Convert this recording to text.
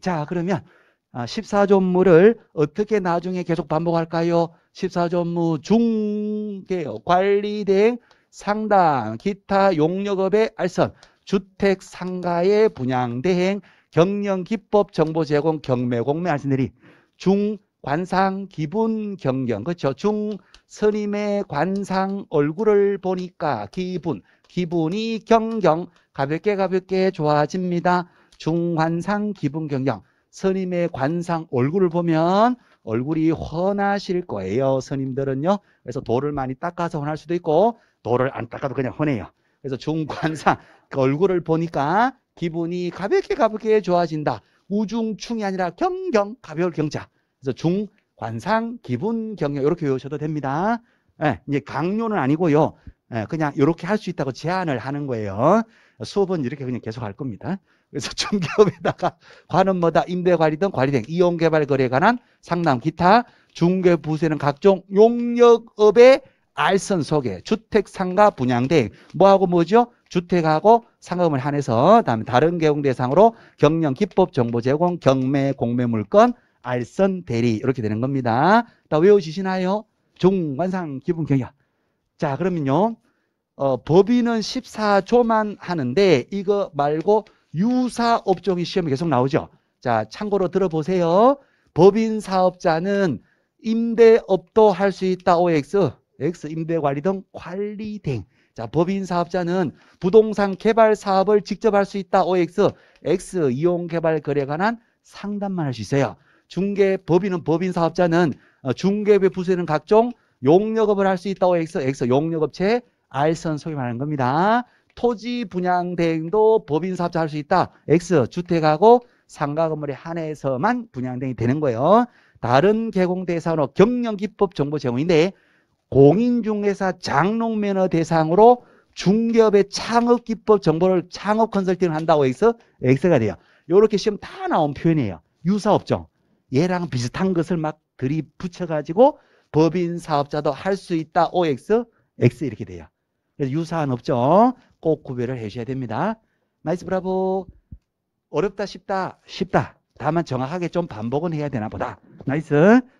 자 그러면 1 아, 4조무를 어떻게 나중에 계속 반복할까요? 1 4조무 중개요 관리대행 상담 기타 용역업의 알선 주택 상가의 분양 대행 경영 기법 정보 제공 경매 공매 알선들이중 관상 기분 경경 그렇죠 중 스님의 관상 얼굴을 보니까 기분 기분이 경경 가볍게 가볍게 좋아집니다 중환상 기분 경영 스님의 관상 얼굴을 보면 얼굴이 훤하실 거예요. 스님들은요. 그래서 돌을 많이 닦아서 훤할 수도 있고 돌을 안 닦아도 그냥 훤해요. 그래서 중관상 그 얼굴을 보니까 기분이 가볍게 가볍게 좋아진다. 우중충이 아니라 경경 가벼울 경자. 그래서 중관상 기분 경영 이렇게 외우셔도 됩니다. 예, 네, 이제 강요는 아니고요. 예, 그냥 이렇게 할 수 있다고 제안을 하는 거예요. 수업은 이렇게 그냥 계속 할 겁니다. 그래서 중개업에다가 관음마다 임대관리등 관리된 이용개발거래에 관한 상담 기타 중개부세는 각종 용역업의 알선 소개 주택상가 분양대행 뭐하고 뭐죠? 주택하고 상업을 한해서 다음에 다른 개용 대상으로 경영 기법 정보 제공 경매 공매 물건 알선 대리 이렇게 되는 겁니다. 다 외우시시나요? 종관상 기본 경약. 자 그러면요 어, 법인은 14조만 하는데 이거 말고 유사 업종이 시험에 계속 나오죠. 자, 참고로 들어보세요. 법인 사업자는 임대업도 할 수 있다. OX, X 임대관리 등 관리 등. 자, 법인 사업자는 부동산 개발 사업을 직접 할 수 있다. OX, X 이용 개발 거래에 관한 상담만 할 수 있어요. 중개 법인은 법인 사업자는 어, 중개업의 부수에는 각종 용역업을 할 수 있다. OX, X 용역업체 알선 소위 말하는 겁니다. 토지 분양 대행도 법인 사업자 할 수 있다. X 주택하고 상가 건물에 한해서만 분양 대행이 되는 거예요. 다른 개공 대상으로 경영 기법 정보 제공인데 공인중개사 장롱 면허 대상으로 중개업의 창업 기법 정보를 창업 컨설팅을 한다고 해서 X가 돼요. 이렇게 시험 다 나온 표현이에요. 유사업종. 얘랑 비슷한 것을 막 들이붙여가지고 법인 사업자도 할 수 있다. OX, X 이렇게 돼요. 유사한 업종 꼭 구별을 해주셔야 됩니다. 나이스 브라보. 어렵다 쉽다 쉽다. 다만 정확하게 좀 반복은 해야 되나 보다. 나이스.